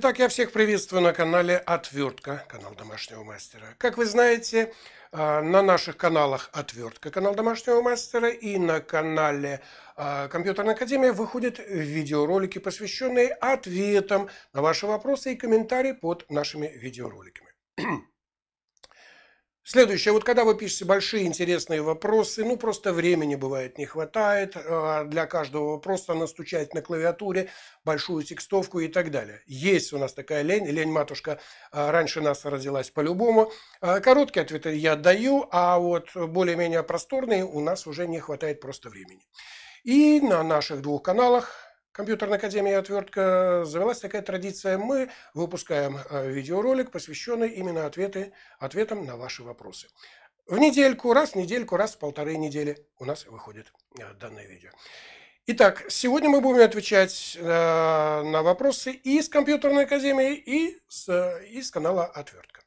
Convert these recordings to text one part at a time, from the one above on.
Итак, я всех приветствую на канале Отвертка, канал домашнего мастера. Как вы знаете, а, на наших каналах Отвертка, канал домашнего мастера и на канале а, Компьютерная академия выходят видеоролики, посвященные ответам на ваши вопросы и комментарии под нашими видеороликами. Следующее, вот когда вы пишете большие интересные вопросы, ну просто времени бывает не хватает э, для каждого вопроса настучать на клавиатуре, большую текстовку и так далее. Есть у нас такая лень, лень матушка э, раньше нас родилась по-любому. Э, короткие ответы я даю, а вот более-менее просторные у нас уже не хватает просто времени. И на наших двух каналах Компьютерная академия «Отвертка» завелась такая традиция. Мы выпускаем э, видеоролик, посвященный именно ответы, ответам на ваши вопросы. В недельку, раз в недельку, раз в полторы недели у нас выходит э, данное видео. Итак, сегодня мы будем отвечать э, на вопросы и с компьютерной академии, и с, и с канала «Отвертка».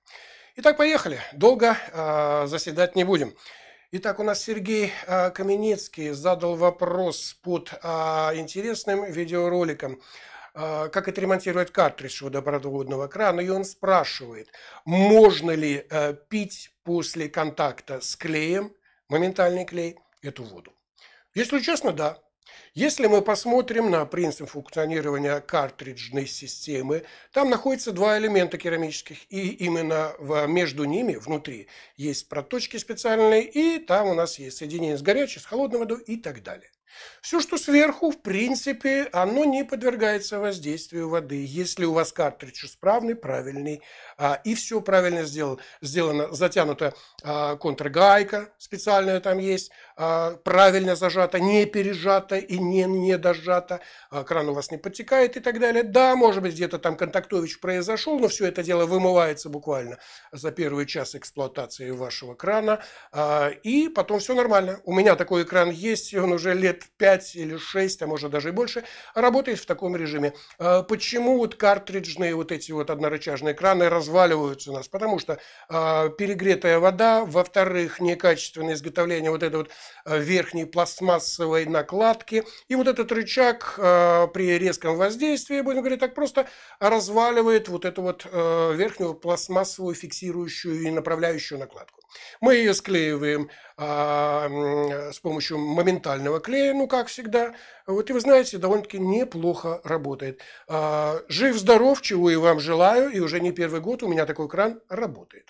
Итак, поехали. Долго э, заседать не будем. Итак, у нас Сергей а, Каменецкий задал вопрос под а, интересным видеороликом а, как отремонтировать картридж водопроводного крана, и он спрашивает, можно ли пить после контакта с клеем, моментальный клей, эту воду. Если честно, да, если мы посмотрим на принцип функционирования картриджной системы, там находятся два элемента керамических, и именно между ними, внутри, есть проточки специальные, и там у нас есть соединение с горячей, с холодной водой и так далее. Все, что сверху, в принципе, оно не подвергается воздействию воды, если у вас картридж исправный, правильный, а, и все правильно сделано. сделано затянута контргайка специальная там есть, а, правильно зажата, не пережата и не, не дожата, а, кран у вас не подтекает и так далее. Да, может быть, где-то там контактович произошел, но все это дело вымывается буквально за первый час эксплуатации вашего крана, и потом все нормально. У меня такой экран есть, и он уже лет 5 или 6, а может даже и больше, работает в таком режиме. Почему вот картриджные вот эти вот однорычажные краны раз разваливаются у нас, потому что э, перегретая вода, во-вторых, некачественное изготовление вот этой вот а, верхней пластмассовой накладки, и вот этот рычаг э, при резком воздействии, будем говорить так просто, разваливает вот эту вот э, верхнюю пластмассовую фиксирующую и направляющую накладку. Мы ее склеиваем а, с помощью моментального клея, ну как всегда. Вот и вы знаете, довольно-таки неплохо работает. А, Жив-здоров, чего и вам желаю, и уже не первый год у меня такой кран работает.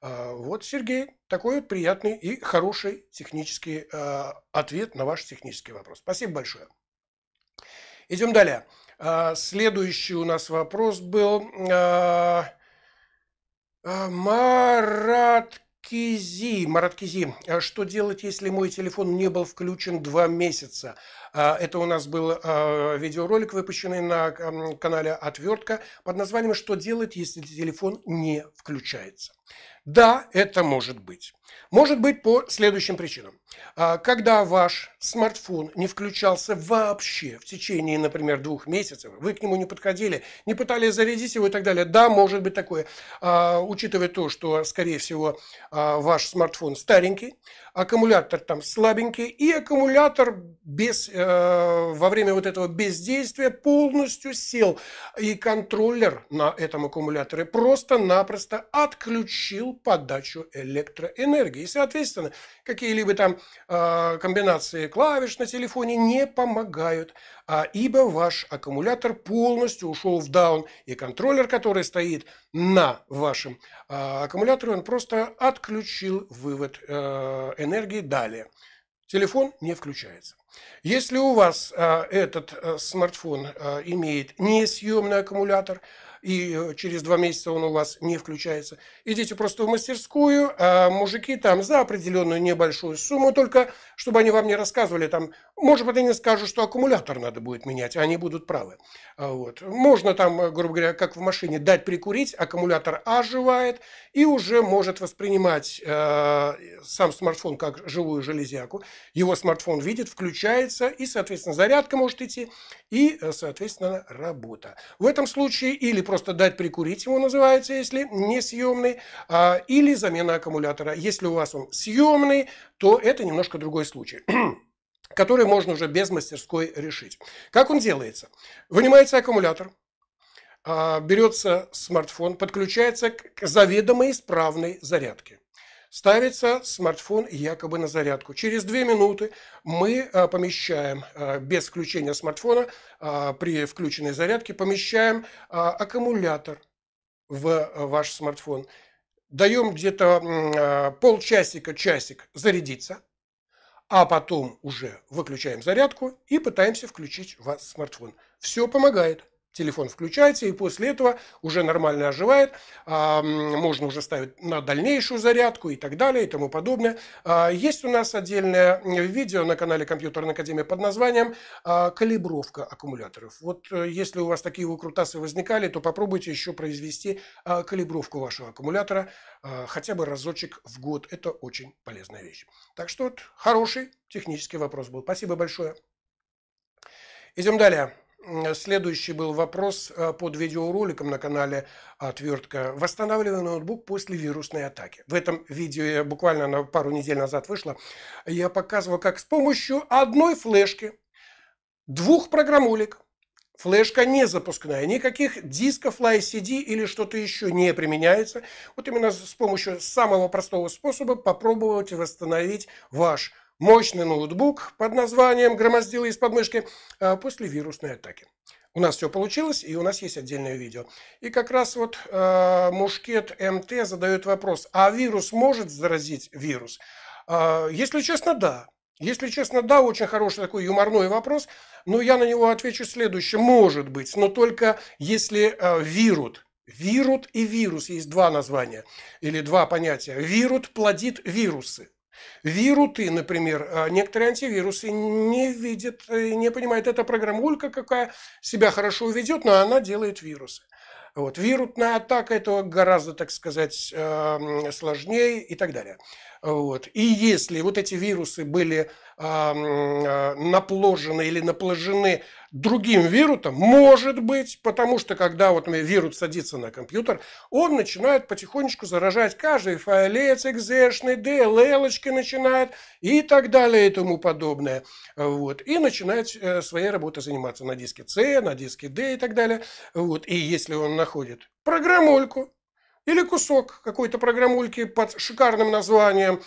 А, вот, Сергей, такой вот приятный и хороший технический а, ответ на ваш технический вопрос. Спасибо большое. Идем далее. А, следующий у нас вопрос был. А, а, Марат Кизи, Марат Кизи, а что делать, если мой телефон не был включен два месяца? А, это у нас был а, видеоролик, выпущенный на канале «Отвертка» под названием «Что делать, если телефон не включается?». Да, это может быть. Может быть по следующим причинам. А, когда ваш смартфон не включался вообще в течение, например, двух месяцев, вы к нему не подходили, не пытались зарядить его и так далее, да, может быть такое, а, учитывая то, что, скорее всего, а, ваш смартфон старенький, аккумулятор там слабенький, и аккумулятор без, э, во время вот этого бездействия полностью сел, и контроллер на этом аккумуляторе просто-напросто отключил подачу электроэнергии энергии. И, соответственно, какие-либо там э, комбинации клавиш на телефоне не помогают, а ибо ваш аккумулятор полностью ушел в даун, и контроллер, который стоит на вашем э, аккумуляторе, он просто отключил вывод э, энергии далее. Телефон не включается. Если у вас э, этот э, смартфон э, имеет несъемный аккумулятор, и э, через два месяца он у вас не включается. Идите просто в мастерскую, а мужики там за определенную небольшую сумму, только чтобы они вам не рассказывали там, может быть, они скажут, что аккумулятор надо будет менять, а они будут правы. А вот. Можно там, э, грубо говоря, как в машине, дать прикурить, аккумулятор оживает и уже может воспринимать э, сам смартфон как живую железяку. Его смартфон видит, включается и, соответственно, зарядка может идти и, э, соответственно, работа. В этом случае или просто дать прикурить, его называется, если не съемный, а, или замена аккумулятора. Если у вас он съемный, то это немножко другой случай который можно уже без мастерской решить. Как он делается? Вынимается аккумулятор, а, берется смартфон, подключается к заведомо исправной зарядке ставится смартфон якобы на зарядку. Через 2 минуты мы э, помещаем, э, без включения смартфона, э, при включенной зарядке, помещаем аккумулятор в ваш смартфон. Даем где-то полчасика, часик зарядиться, а потом уже выключаем зарядку и пытаемся включить ваш смартфон. Все помогает телефон включается, и после этого уже нормально оживает, а, можно уже ставить на дальнейшую зарядку и так далее и тому подобное. А, есть у нас отдельное видео на канале Компьютерной Академии под названием а, «Калибровка аккумуляторов». Вот э, если у вас такие выкрутасы возникали, то попробуйте еще произвести калибровку вашего аккумулятора хотя бы разочек в год. Это очень полезная вещь. Так что вот хороший технический вопрос был. Спасибо большое. Идем далее. Следующий был вопрос э, под видеороликом на канале «Отвертка». Восстанавливаю ноутбук после вирусной атаки. В этом видео я буквально на пару недель назад вышло. Я показывал, как с помощью одной флешки, двух программулек, Флешка не запускная, никаких дисков LiCD или что-то еще не применяется. Вот именно с помощью самого простого способа попробовать восстановить ваш мощный ноутбук под названием «Громоздила из подмышки» а, после вирусной атаки. У нас все получилось, и у нас есть отдельное видео. И как раз вот э, Мушкет МТ задает вопрос, а вирус может заразить вирус? Э, если честно, да. Если честно, да, очень хороший такой юморной вопрос, но я на него отвечу следующее. Может быть, но только если э, вирут, вирут и вирус, есть два названия или два понятия. Вирут плодит вирусы. Вируты, например, а, некоторые антивирусы не видят, не понимают, эта программа Улька какая себя хорошо ведет, но она делает вирусы. Вот. вирутная атака этого гораздо, так сказать, эм, сложнее и так далее. Вот. И если вот эти вирусы были эм, э, напложены или напложены другим вирусом, может быть, потому что когда вот вирус садится на компьютер, он начинает потихонечку заражать каждый файлец, экзешный, DLL начинает и так далее и тому подобное. Вот. И начинает э, своей работой заниматься на диске C, на диске D и так далее. Вот. И если он находит программульку, или кусок какой-то программульки под шикарным названием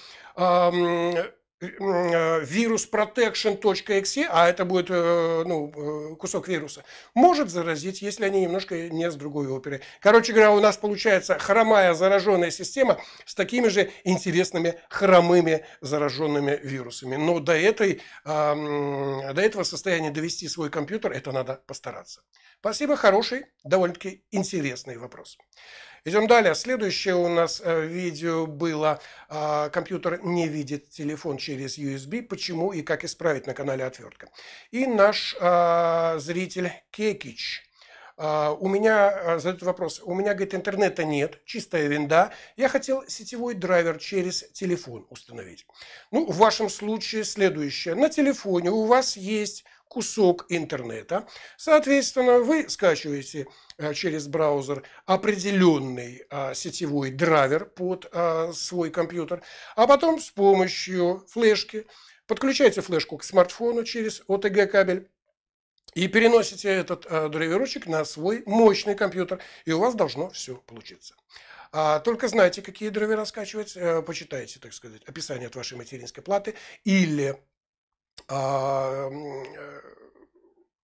virusprotection.exe, э, а это будет э, ну, э, кусок вируса, может заразить, если они немножко не с другой оперы. Короче говоря, у нас получается хромая зараженная система с такими же интересными хромыми зараженными вирусами. Но до, этой, до этого состояния довести свой компьютер, это надо постараться. Спасибо, хороший, довольно-таки интересный вопрос. Идем далее. Следующее у нас э, видео было а, «Компьютер не видит телефон через USB. Почему и как исправить?» на канале «Отвертка». И наш а, зритель Кекич а, – у меня задает вопрос, у меня, говорит, интернета нет, чистая винда, я хотел сетевой драйвер через телефон установить. Ну, в вашем случае следующее. На телефоне у вас есть кусок интернета. Соответственно, вы скачиваете э, через браузер определенный а, сетевой драйвер под а, свой компьютер, а потом с помощью флешки подключаете флешку к смартфону через OTG кабель и переносите этот э, драйверочек на свой мощный компьютер, и у вас должно все получиться. А, только знайте, какие драйвера скачивать, э, почитайте, так сказать, описание от вашей материнской платы или а, э,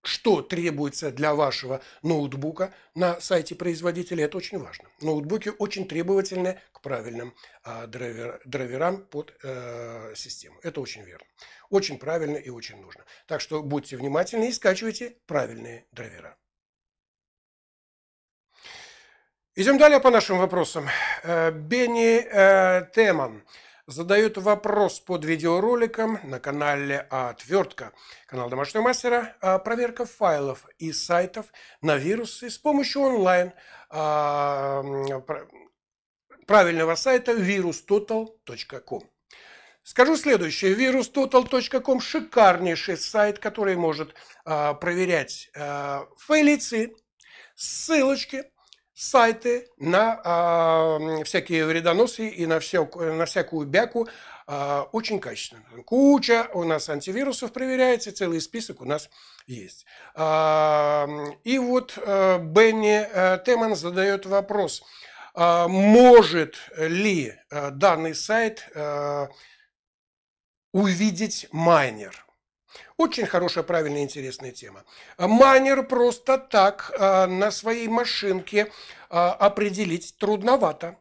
что требуется для вашего ноутбука на сайте производителя, это очень важно. Ноутбуки очень требовательны к правильным а, драйвер, драйверам под э, систему. Это очень верно. Очень правильно и очень нужно. Так что будьте внимательны и скачивайте правильные драйвера. Идем далее по нашим вопросам. Э, Бенни э, Теман задает вопрос под видеороликом на канале «Отвертка». Канал домашнего мастера а, «Проверка файлов и сайтов на вирусы с помощью онлайн а, правильного сайта virustotal.com». Скажу следующее. virustotal.com – шикарнейший сайт, который может а, проверять файлицы, ссылочки – сайты на э, всякие вредоносы и на, все, на всякую бяку э, очень качественно. Куча у нас антивирусов проверяется, целый список у нас есть. Э, и вот э, Бенни э, Теман задает вопрос, э, может ли э, данный сайт э, увидеть майнер? Очень хорошая, правильная, интересная тема. Манер просто так а, на своей машинке а, определить трудновато.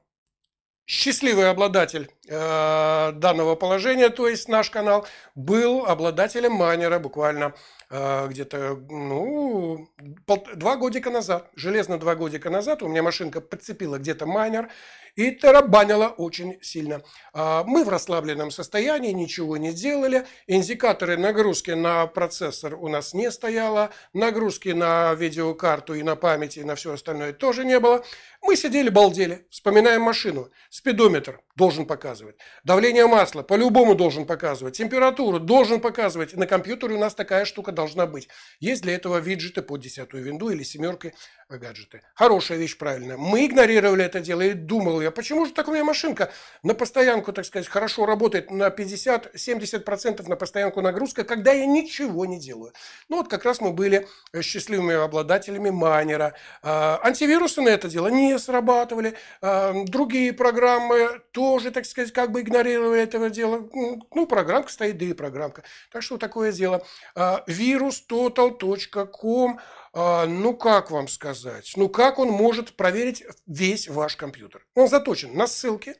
Счастливый обладатель а, данного положения, то есть наш канал, был обладателем манера буквально а, где-то, ну, пол, два годика назад, железно два годика назад, у меня машинка подцепила где-то майнер и тарабанила очень сильно. А, мы в расслабленном состоянии, ничего не делали, индикаторы нагрузки на процессор у нас не стояло, нагрузки на видеокарту и на память и на все остальное тоже не было. Мы сидели, балдели, вспоминаем машину, спидометр должен показывать, давление масла по-любому должен показывать, температуру должен показывать. На компьютере у нас такая штука должна быть. Есть для этого виджеты под десятую винду или семеркой гаджеты. Хорошая вещь, правильная. Мы игнорировали это дело и думал я, почему же так у меня машинка на постоянку, так сказать, хорошо работает на 50-70% на постоянку нагрузка, когда я ничего не делаю. Ну вот как раз мы были э, счастливыми обладателями майнера. А, антивирусы на это дело не срабатывали. А, другие программы тоже, так сказать, как бы игнорировали этого дела. Ну, программка стоит, да и программка. Так что такое дело. А, вирус total.com а, ну как вам сказать, ну как он может проверить весь ваш компьютер? Он заточен на ссылки,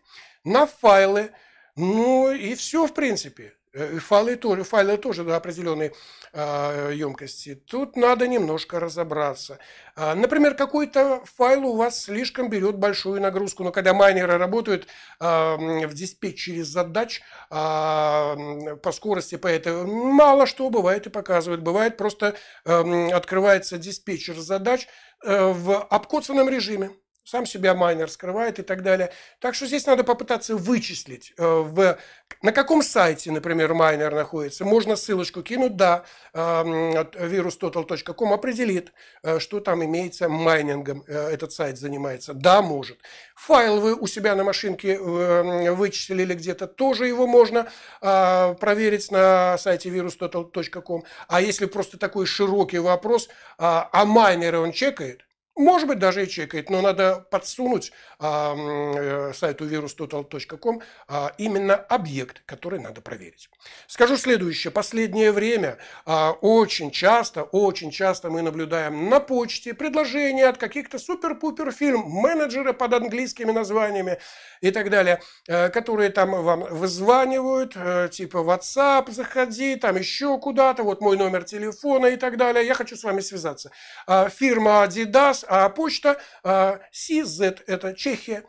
на файлы, ну и все в принципе. Э, файлы тоже, файлы тоже до определенной э, емкости. Тут надо немножко разобраться. Э, например, какой-то файл у вас слишком берет большую нагрузку, но когда майнеры работают э, в диспетчере задач э, по скорости, по этой, мало что бывает и показывает. Бывает просто э, открывается диспетчер задач э, в обкоцанном режиме сам себя майнер скрывает и так далее. Так что здесь надо попытаться вычислить, э, в, на каком сайте, например, майнер находится. Можно ссылочку кинуть, да, эм, э, virustotal.com определит, что там имеется майнингом, э, этот сайт занимается. Да, может. Файл вы у себя на машинке э, вычислили где-то, тоже его можно э, проверить на сайте virustotal.com. А если просто такой широкий вопрос, а майнеры он чекает? может быть, даже и чекает, но надо подсунуть а, э, сайту virus.total.com э, а, именно объект, который надо проверить. Скажу следующее. Последнее время э, очень часто, очень часто мы наблюдаем на почте предложения от каких-то супер-пупер фирм, менеджеры под английскими названиями и так далее, э, которые там вам вызванивают, э, типа WhatsApp, заходи, там еще куда-то, вот мой номер телефона и так далее, я хочу с вами связаться. Э, фирма Adidas а почта СИЗ, а, это Чехия,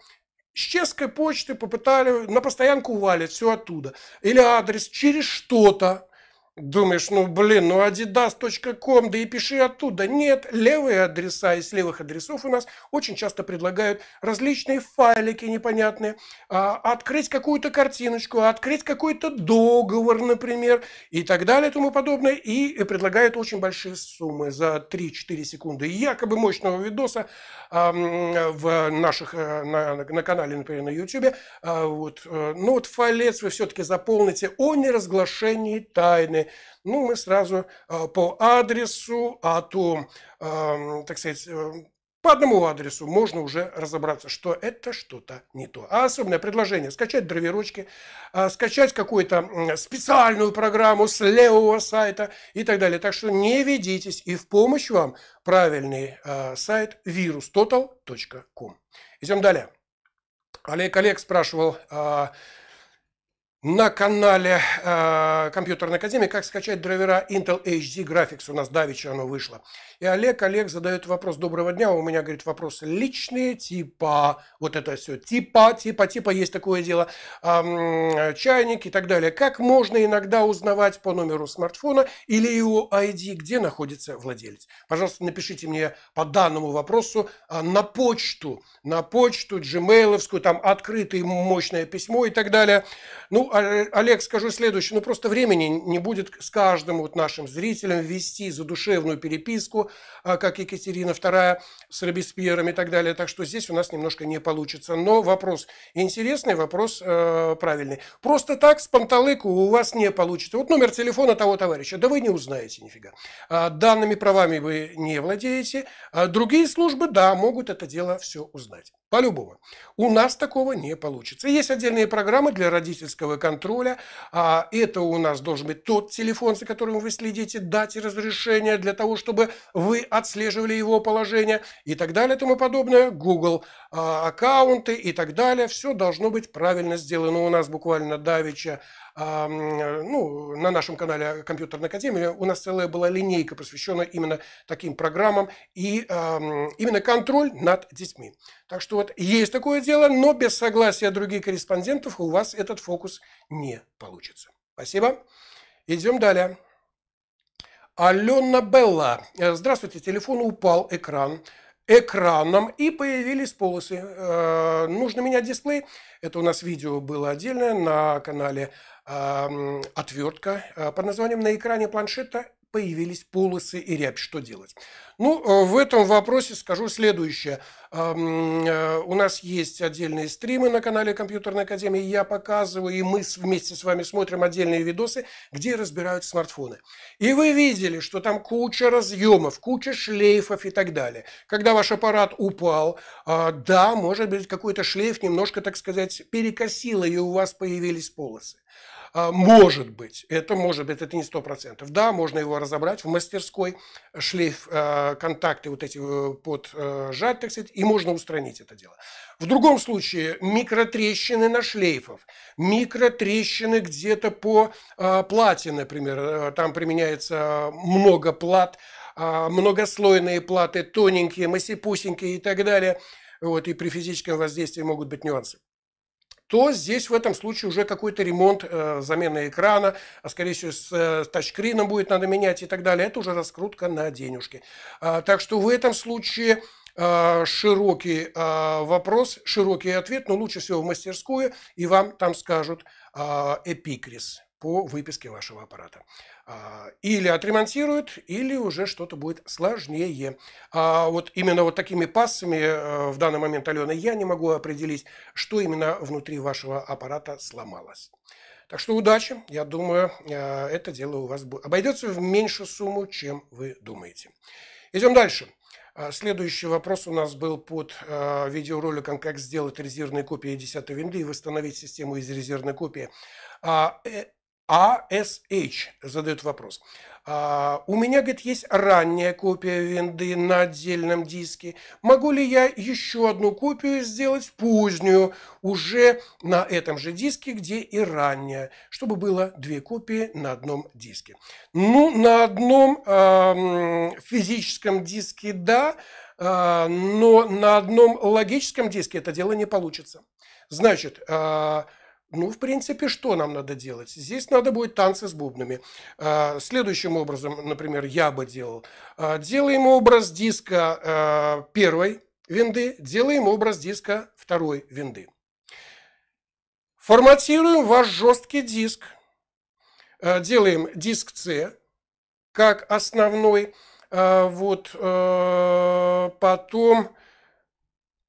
с чешской почты попытали на постоянку валить все оттуда. Или адрес через что-то, Думаешь, ну блин, ну adidas.com, да и пиши оттуда. Нет, левые адреса, из левых адресов у нас очень часто предлагают различные файлики непонятные, а, открыть какую-то картиночку, открыть какой-то договор, например, и так далее и тому подобное, и предлагают очень большие суммы за 3-4 секунды якобы мощного видоса а, в наших, э, на, на канале, например, на YouTube. А, вот, э, ну вот файлец вы все-таки заполните о неразглашении тайны ну, мы сразу э, по адресу, а то, эм, так сказать, э, по одному адресу можно уже разобраться, что это что-то не то. А особенное предложение – скачать драйверочки, э, скачать какую-то специальную программу с левого сайта и так далее. Так что не ведитесь, и в помощь вам правильный сайт virustotal.com. Идем далее. Олег Олег спрашивал, на канале э, Компьютерной Академии, как скачать драйвера Intel HD Graphics. У нас давеча оно вышло. И Олег, Олег задает вопрос, доброго дня, у меня, говорит, вопросы личные, типа, вот это все, типа, типа, типа, есть такое дело, эм, чайник и так далее. Как можно иногда узнавать по номеру смартфона или его ID, где находится владелец? Пожалуйста, напишите мне по данному вопросу а, на почту, на почту gmail, там открытое мощное письмо и так далее. Ну, а, Олег, скажу следующее, ну просто времени не будет с каждым вот нашим зрителем вести задушевную переписку, а, как Екатерина II с Робеспьером и так далее. Так что здесь у нас немножко не получится. Но вопрос интересный, вопрос э, правильный. Просто так с Панталыку у вас не получится. Вот номер телефона того товарища, да вы не узнаете нифига. А, данными правами вы не владеете. А, другие службы, да, могут это дело все узнать. По-любому. У нас такого не получится. Есть отдельные программы для родительского контроля. А это у нас должен быть тот телефон, за которым вы следите, дать разрешение для того, чтобы вы отслеживали его положение и так далее и тому подобное. Google а, аккаунты и так далее. Все должно быть правильно сделано. У нас буквально давеча ну, на нашем канале Компьютерной Академии у нас целая была линейка, посвященная именно таким программам и именно контроль над детьми. Так что вот есть такое дело, но без согласия других корреспондентов у вас этот фокус не получится. Спасибо. Идем далее. Алена Белла. Здравствуйте, телефон упал, экран экраном и появились полосы. Э, нужно менять дисплей. Это у нас видео было отдельное на канале отвертка э, под названием «На экране планшета появились полосы и рябь. Что делать? Ну, э, в этом вопросе скажу следующее. Э, у нас есть отдельные стримы на канале Компьютерной Академии. Я показываю, и мы вместе с вами смотрим отдельные видосы, где разбирают смартфоны. И вы видели, что там куча разъемов, куча шлейфов и так далее. Когда ваш аппарат упал, да, может быть, какой-то шлейф немножко, так сказать, перекосило, и у вас появились полосы. А, может быть, это может быть, это не сто процентов. Да, можно его разобрать в мастерской, шлейф, а, контакты вот эти э, поджать, э, так сказать, и можно устранить это дело. В другом случае микротрещины на шлейфов, микротрещины где-то по а, плате, например, э, там применяется много плат, многослойные платы, тоненькие, массипусенькие и так далее. Вот, и при физическом воздействии могут быть нюансы то здесь в этом случае уже какой-то ремонт, э, замена экрана, а скорее всего с э, тачскрином будет надо менять и так далее. Это уже раскрутка на денежки. А, так что в этом случае а, широкий а, вопрос, широкий ответ, но лучше всего в мастерскую, и вам там скажут эпикрис по выписке вашего аппарата. А, или отремонтируют, или уже что-то будет сложнее. А вот именно вот такими пассами э, в данный момент, Алена, я не могу определить, что именно внутри вашего аппарата сломалось. Так что удачи. Я думаю, э, это дело у вас обойдется в меньшую сумму, чем вы думаете. Идем дальше. А, следующий вопрос у нас был под э, видеороликом «Как сделать резервные копии 10 винды и восстановить систему из резервной копии». А, э, АСХ задает вопрос. А, у меня, говорит, есть ранняя копия винды на отдельном диске. Могу ли я еще одну копию сделать позднюю, уже на этом же диске, где и ранняя, чтобы было две копии на одном диске? Ну, на одном э, физическом диске да, э, но на одном логическом диске это дело не получится. Значит, э, ну, в принципе, что нам надо делать? Здесь надо будет танцы с бубнами. А, следующим образом, например, я бы делал. А, делаем образ диска а, первой винды, делаем образ диска второй винды. Форматируем ваш жесткий диск. Делаем диск C как основной. Вот потом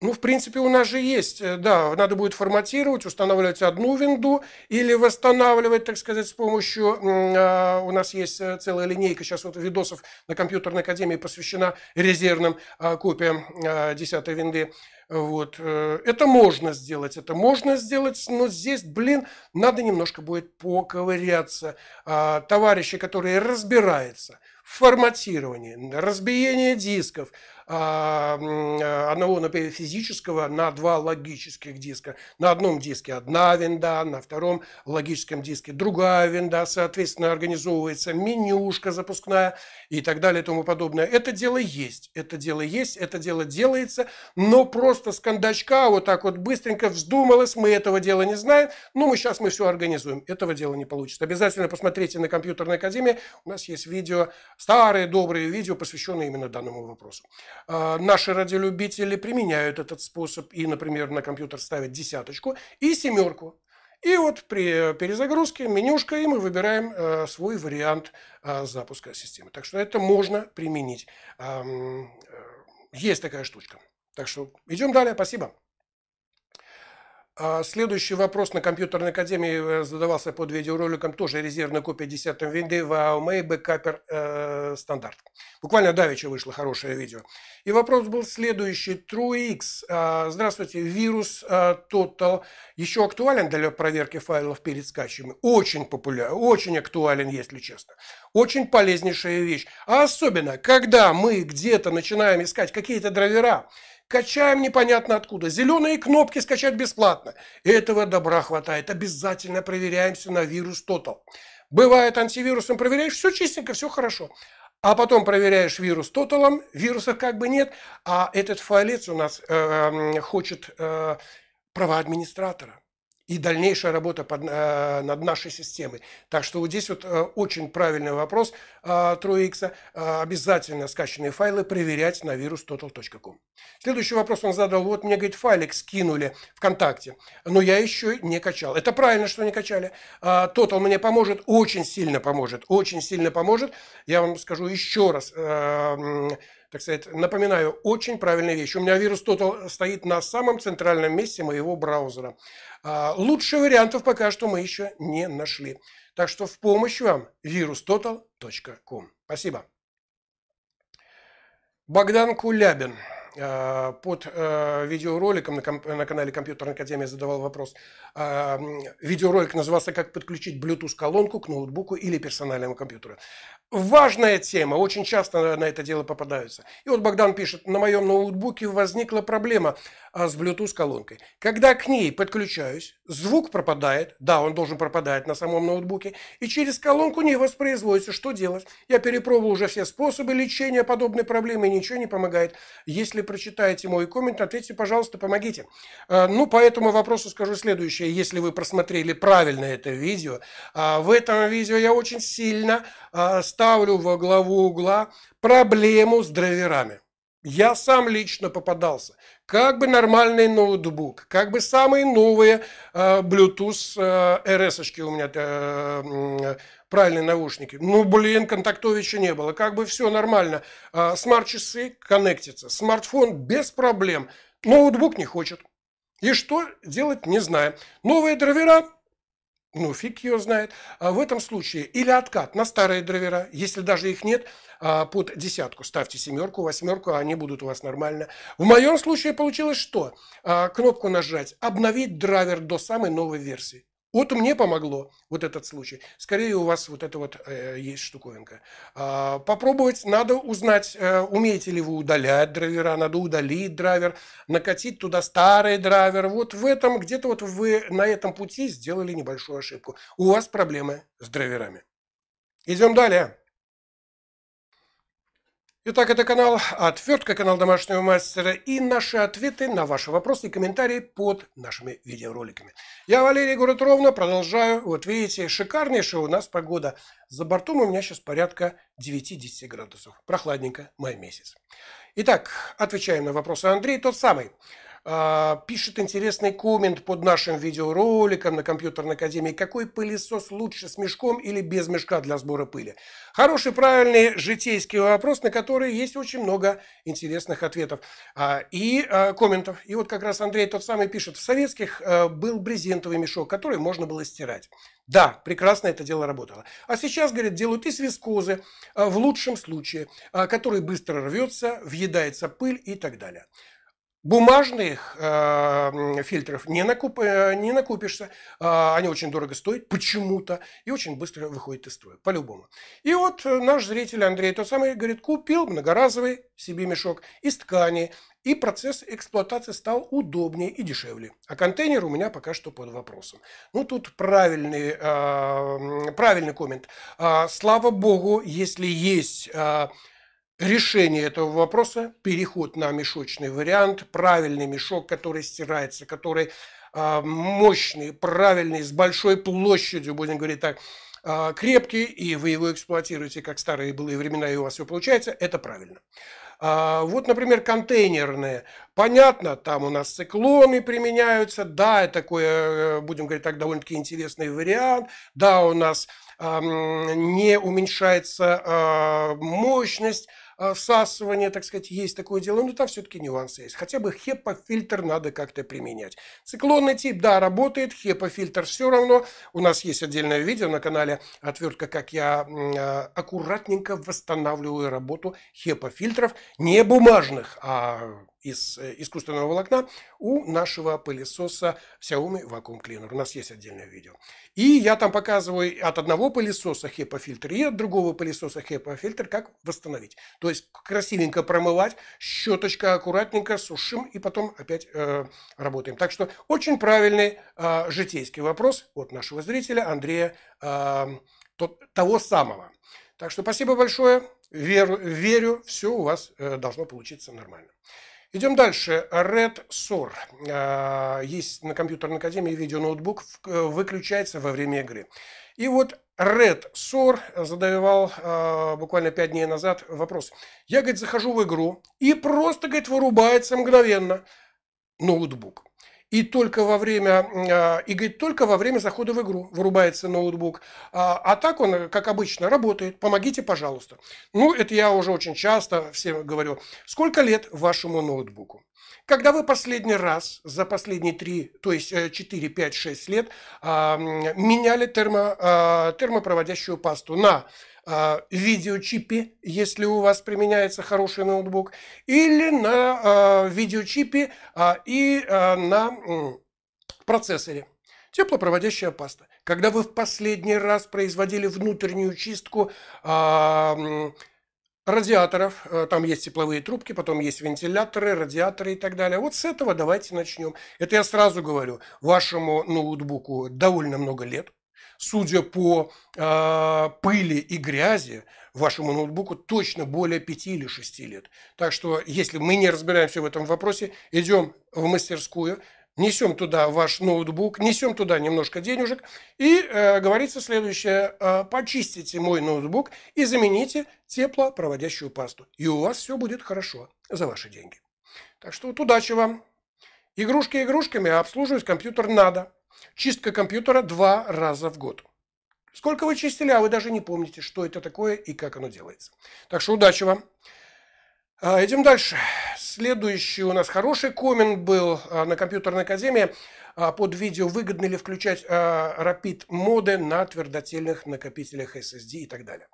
ну, в принципе, у нас же есть, э, да, надо будет форматировать, устанавливать одну винду или восстанавливать, так сказать, с помощью, э, у нас есть э, целая линейка сейчас вот видосов на компьютерной академии посвящена резервным э, копиям э, а, 10 винды. Вот. Э, это можно сделать, это можно сделать, но здесь, блин, надо немножко будет поковыряться. Товарищи, которые разбираются в форматировании, разбиении дисков, а, а, одного, например, физического на два логических диска. На одном диске одна винда, на втором логическом диске другая винда, соответственно, организовывается менюшка запускная и так далее и тому подобное. Это дело есть, это дело есть, это дело делается, но просто с кондачка вот так вот быстренько вздумалось, мы этого дела не знаем, но ну, мы сейчас мы все организуем, этого дела не получится. Обязательно посмотрите на компьютерной академии, у нас есть видео, старые добрые видео, посвященные именно данному вопросу. А, наши радиолюбители применяют этот способ и, например, на компьютер ставят десяточку и семерку. И вот при перезагрузке менюшка, и мы выбираем э, свой вариант э, запуска системы. Так что это можно применить. Э, есть такая штучка. Так что идем далее. Спасибо. А следующий вопрос на компьютерной академии э, задавался под видеороликом, тоже резервная копия 10 винды в AOMAB Капер э, стандарт. Буквально давеча вышло хорошее видео. И вопрос был следующий. TrueX. А, здравствуйте, вирус э, Total еще актуален для проверки файлов перед скачиванием? Очень популярен, очень актуален, если честно. Очень полезнейшая вещь. А особенно, когда мы где-то начинаем искать какие-то драйвера, качаем непонятно откуда. Зеленые кнопки скачать бесплатно. Этого добра хватает. Обязательно проверяемся на вирус Total. Бывает антивирусом проверяешь, все чистенько, все хорошо. А потом проверяешь вирус тоталом, вирусов как бы нет, а этот файлец у нас э, хочет э, права администратора и дальнейшая работа под, э, над нашей системой. Так что вот здесь вот э, очень правильный вопрос э, 3 Э, обязательно скачанные файлы проверять на вирус total.com. Следующий вопрос он задал. Вот мне, говорит, файлик скинули ВКонтакте, но я еще не качал. Это правильно, что не качали. Э, Total мне поможет, очень сильно поможет, очень сильно поможет. Я вам скажу еще раз. Э, так сказать, напоминаю, очень правильная вещь. У меня вирус Total стоит на самом центральном месте моего браузера. А, Лучших вариантов пока что мы еще не нашли. Так что в помощь вам virustotal.com. Спасибо. Богдан Кулябин. А, под а, видеороликом на канале Компьютерной Академии задавал вопрос. А, видеоролик назывался «Как подключить Bluetooth-колонку к ноутбуку или персональному компьютеру». Важная тема, очень часто на это дело попадаются. И вот Богдан пишет, на моем ноутбуке возникла проблема а с Bluetooth колонкой. Когда к ней подключаюсь, звук пропадает, да, он должен пропадать на самом ноутбуке, и через колонку не воспроизводится. Что делать? Я перепробовал уже все способы лечения подобной проблемы, ничего не помогает. Если прочитаете мой коммент, ответьте, пожалуйста, помогите. А, ну, по этому вопросу скажу следующее. Если вы просмотрели правильно это видео, а, в этом видео я очень сильно а, ставлю во главу угла проблему с драйверами. Я сам лично попадался как бы нормальный ноутбук, как бы самые новые э, Bluetooth э, RS-очки у меня, э, правильные наушники. Ну, блин, контактовича не было, как бы все нормально. Э, смарт-часы коннектятся, смартфон без проблем, ноутбук не хочет. И что делать, не знаю. Новые драйвера ну, фиг ее знает, а в этом случае или откат на старые драйвера, если даже их нет, а, под десятку ставьте семерку, восьмерку, а они будут у вас нормально. В моем случае получилось что? Кнопку нажать, обновить драйвер до самой новой версии. Вот мне помогло вот этот случай. Скорее у вас вот эта вот э, есть штуковинка. Э, попробовать надо узнать, э, умеете ли вы удалять драйвера, надо удалить драйвер, накатить туда старый драйвер. Вот в этом, где-то вот вы на этом пути сделали небольшую ошибку. У вас проблемы с драйверами. Идем далее. Итак, это канал «Отвертка», канал «Домашнего мастера» и наши ответы на ваши вопросы и комментарии под нашими видеороликами. Я Валерий Город Ровно, продолжаю. Вот видите, шикарнейшая у нас погода. За бортом у меня сейчас порядка 9-10 градусов. Прохладненько, май месяц. Итак, отвечаем на вопросы Андрей, тот самый. А, пишет интересный коммент под нашим видеороликом на компьютерной академии. Какой пылесос лучше с мешком или без мешка для сбора пыли? Хороший, правильный житейский вопрос, на который есть очень много интересных ответов а, и а, комментов. И вот как раз Андрей тот самый пишет, в советских был брезентовый мешок, который можно было стирать. Да, прекрасно это дело работало. А сейчас, говорит, делают из вискозы, в лучшем случае, который быстро рвется, въедается пыль и так далее. Бумажных э, фильтров не, накуп, э, не накупишься, э, они очень дорого стоят почему-то и очень быстро выходят из строя, по-любому. И вот э, наш зритель Андрей тот самый говорит, купил многоразовый себе мешок из ткани, и процесс эксплуатации стал удобнее и дешевле. А контейнер у меня пока что под вопросом. Ну, тут правильный, э, правильный коммент. Э, слава богу, если есть... Э, решение этого вопроса, переход на мешочный вариант, правильный мешок, который стирается, который а, мощный, правильный, с большой площадью, будем говорить так, а, крепкий, и вы его эксплуатируете, как старые были времена, и у вас все получается, это правильно. А, вот, например, контейнерные. Понятно, там у нас циклоны применяются. Да, это такой, э, будем говорить так, довольно-таки интересный вариант. Да, у нас не уменьшается мощность а, всасывание, так сказать, есть такое дело, но там все-таки нюансы есть. Хотя бы hepa надо как-то применять. Циклонный тип, да, работает, hepa все равно. У нас есть отдельное видео на канале «Отвертка, как я а, аккуратненько восстанавливаю работу hepa не бумажных, а из э, искусственного волокна у нашего пылесоса Xiaomi Vacuum Cleaner. У нас есть отдельное видео. И я там показываю от одного пылесоса HEPA-фильтр и от другого пылесоса HEPA-фильтр, как восстановить. То есть красивенько промывать, щеточка аккуратненько сушим и потом опять э, работаем. Так что очень правильный э, житейский вопрос от нашего зрителя Андрея э, тот, того самого. Так что спасибо большое. Веру, верю, все у вас э, должно получиться нормально. Идем дальше. Red Sur. А, есть на компьютерной академии видеоноутбук, э, выключается во время игры. И вот Red Sur задавал а, буквально 5 дней назад вопрос. Я, говорит, захожу в игру и просто, говорит, вырубается мгновенно ноутбук и только во время, а, и говорит, только во время захода в игру вырубается ноутбук. А, а так он, как обычно, работает. Помогите, пожалуйста. Ну, это я уже очень часто всем говорю. Сколько лет вашему ноутбуку? Когда вы последний раз за последние 3, то есть 4, 5, 6 лет а, меняли термо, термопроводящую пасту на а, видеочипе, если у вас применяется хороший ноутбук, или на а, видеочипе а, и на процессоре. Теплопроводящая паста. Когда вы в последний раз производили внутреннюю чистку радиаторов, э, там есть тепловые трубки, потом есть вентиляторы, радиаторы и так далее. Вот с этого давайте начнем. Это я сразу говорю, вашему ноутбуку довольно много лет, судя по э, пыли и грязи, вашему ноутбуку точно более 5 или 6 лет. Так что, если мы не разбираемся в этом вопросе, идем в мастерскую, несем туда ваш ноутбук, несем туда немножко денежек и э, говорится следующее, э, почистите мой ноутбук и замените теплопроводящую пасту. И у вас все будет хорошо за ваши деньги. Так что вот удачи вам. Игрушки игрушками, а обслуживать компьютер надо. Чистка компьютера два раза в год. Сколько вы чистили, а вы даже не помните, что это такое и как оно делается. Так что удачи вам. А, идем дальше. Следующий у нас хороший коммент был а, на компьютерной академии. А, под видео, выгодно ли включать а, Rapid моды на твердотельных накопителях SSD и так далее.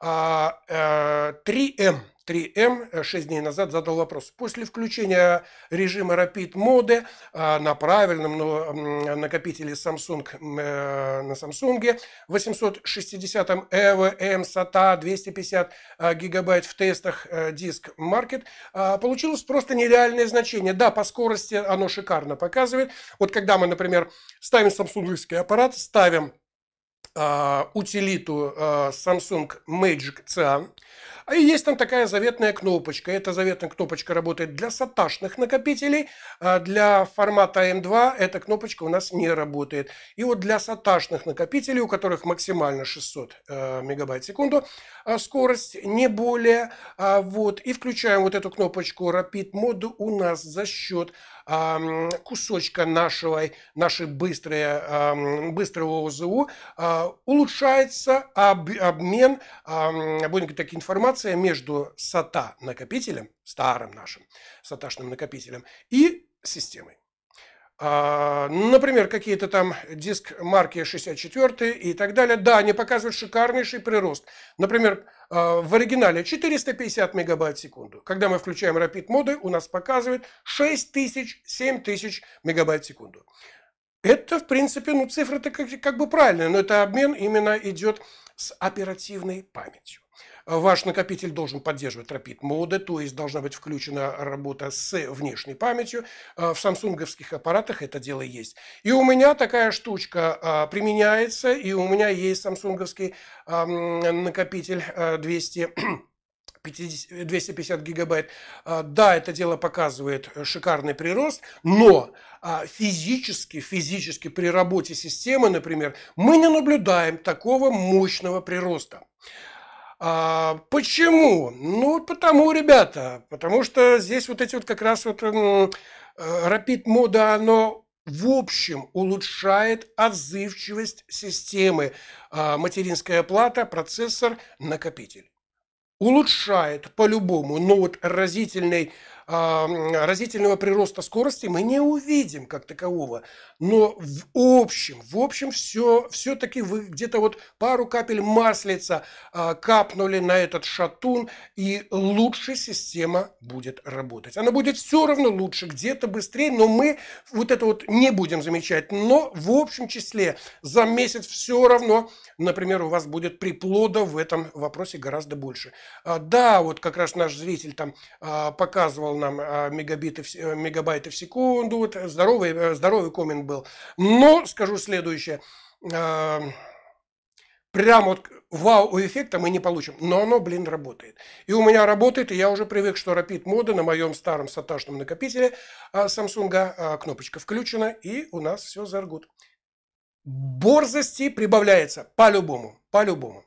3 m 3 m 6 дней назад задал вопрос. После включения режима Rapid Mode а, на правильном накопителе Samsung, э, на Samsung 860 EVM SATA 250 гигабайт в тестах э, диск Market получилось просто нереальное значение. Да, по скорости оно шикарно показывает. Вот когда мы, например, ставим самсунговский аппарат, ставим э, утилиту э, Samsung Magic Cyan, и есть там такая заветная кнопочка. Эта заветная кнопочка работает для саташных накопителей, а для формата М2 эта кнопочка у нас не работает. И вот для саташных накопителей, у которых максимально 600 э, а, мегабайт в секунду э, скорость, не более. А вот, и включаем вот эту кнопочку Rapid Mode у нас за счет кусочка нашего, нашей быстрой, быстрого ОЗУ а, улучшается об, обмен, будем говорить так, информация между SATA-накопителем, старым нашим SATA-шным накопителем, и системой. А, ну, например, какие-то там диск марки 64 и так далее. Да, они показывают шикарнейший прирост. Например, а, в оригинале 450 мегабайт в секунду. Когда мы включаем Rapid моды, у нас показывает 6 тысяч, 7 тысяч мегабайт в секунду. Это, в принципе, ну, цифры-то как, как бы правильные, но это обмен именно идет с оперативной памятью. А ваш накопитель должен поддерживать rapid моды, то есть должна быть включена работа с внешней памятью. А в самсунговских аппаратах это дело есть. И у меня такая штучка а, применяется, и у меня есть самсунговский накопитель 200 50, 250 гигабайт. Да, это дело показывает шикарный прирост, но физически, физически при работе системы, например, мы не наблюдаем такого мощного прироста. А почему? Ну, потому, ребята, потому что здесь вот эти вот как раз вот рапид эм, мода, э, оно в общем улучшает отзывчивость системы. А, материнская плата, процессор, накопитель улучшает по-любому, но вот разительной а, разительного прироста скорости мы не увидим как такового. Но в общем, в общем, все, все-таки вы где-то вот пару капель маслица а, капнули на этот шатун, и лучше система будет работать. Она будет все равно лучше, где-то быстрее, но мы вот это вот не будем замечать. Но в общем числе за месяц все равно, например, у вас будет приплода в этом вопросе гораздо больше. А, да, вот как раз наш зритель там показывал нам а, мегабиты, э, мегабайты в секунду. вот э, Здоровый, э, здоровый коммент был. Но скажу следующее. А, прям вот вау-эффекта мы не получим. Но оно, блин, работает. И у меня работает, и я уже привык, что Rapid мода на моем старом саташном накопителе а, Samsung кнопочка включена, и у нас все заргут. Борзости прибавляется по-любому, по-любому.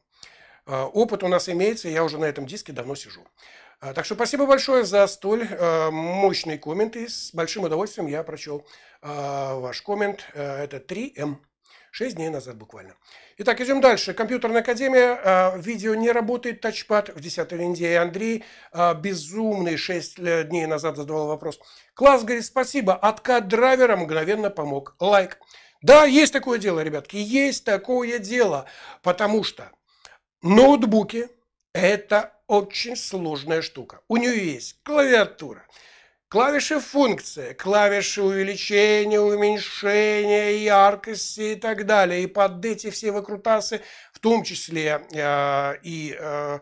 Опыт у нас имеется, я уже на этом диске давно сижу. А, так что спасибо большое за столь э, мощный коммент. И с большим удовольствием я прочел а, ваш коммент. Э, это 3М. Эм, шесть дней назад буквально. Итак, идем дальше. Компьютерная академия. А, видео не работает, тачпад в 10 винде. И Андрей безумный 6 э, дней назад задавал вопрос. Класс, говорит, спасибо. Откат драйвера мгновенно помог. Лайк. Да, есть такое дело, ребятки. Есть такое дело. Потому что ноутбуки – это очень сложная штука. У нее есть клавиатура, клавиши функции, клавиши увеличения, уменьшения, яркости и так далее. И под эти все выкрутасы, в том числе э, и э,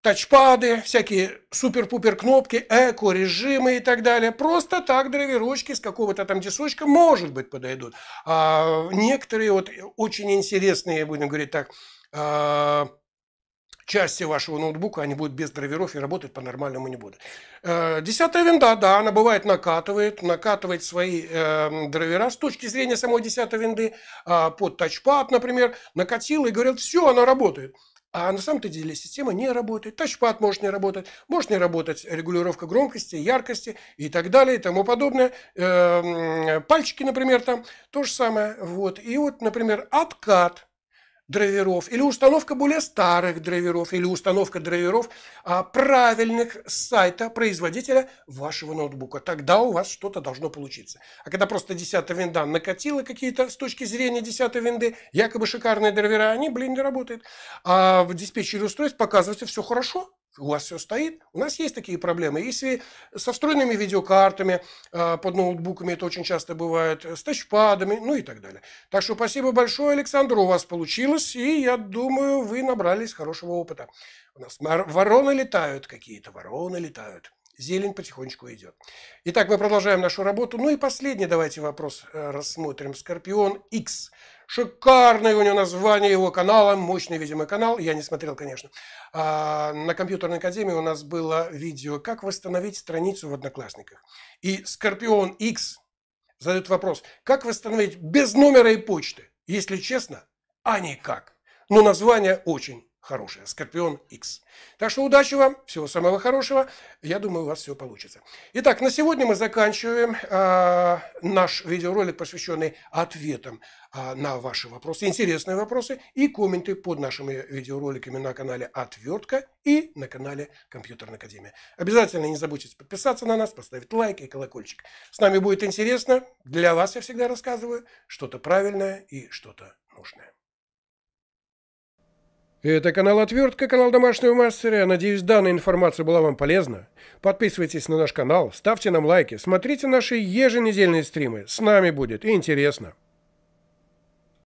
тачпады, всякие супер-пупер кнопки, эко-режимы и так далее. Просто так драйверочки с какого-то там дисочка, может быть, подойдут. А некоторые вот очень интересные, будем говорить так, э, части вашего ноутбука, они будут без драйверов и работать по-нормальному не будут. Э, десятая винда, да, она бывает накатывает, накатывает свои э, драйвера с точки зрения самой десятой винды, э, под тачпад, например, накатила и говорят, все, она работает. А на самом-то деле система не работает, тачпад может не работать, может не работать регулировка громкости, яркости и так далее и тому подобное. Э, пальчики, например, там то же самое. Вот. И вот, например, откат – драйверов, или установка более старых драйверов, или установка драйверов а, правильных с сайта производителя вашего ноутбука. Тогда у вас что-то должно получиться. А когда просто 10 винда накатила какие-то с точки зрения 10 винды, якобы шикарные драйвера, они, блин, не работают. А в диспетчере устройств показывается все хорошо, у вас все стоит. У нас есть такие проблемы. Если со встроенными видеокартами э, под ноутбуками, это очень часто бывает, э, с тачпадами, ну и так далее. Так что спасибо большое, Александр, у вас получилось, и я думаю, вы набрались хорошего опыта. У нас вороны летают какие-то, вороны летают. Зелень потихонечку идет. Итак, мы продолжаем нашу работу. Ну и последний давайте вопрос э, рассмотрим. Скорпион X. Шикарное у него название его канала, мощный, видимо, канал. Я не смотрел, конечно. А, на компьютерной академии у нас было видео «Как восстановить страницу в Одноклассниках». И Скорпион X задает вопрос, как восстановить без номера и почты? Если честно, а никак. Но название очень хорошее. Скорпион X. Так что удачи вам, всего самого хорошего. Я думаю, у вас все получится. Итак, на сегодня мы заканчиваем э, наш видеоролик, посвященный ответам э, на ваши вопросы, интересные вопросы и комменты под нашими видеороликами на канале Отвертка и на канале Компьютерная Академия. Обязательно не забудьте подписаться на нас, поставить лайк и колокольчик. С нами будет интересно. Для вас я всегда рассказываю что-то правильное и что-то нужное. Это канал Отвертка, канал Домашнего Мастера. Надеюсь, данная информация была вам полезна. Подписывайтесь на наш канал, ставьте нам лайки, смотрите наши еженедельные стримы. С нами будет интересно.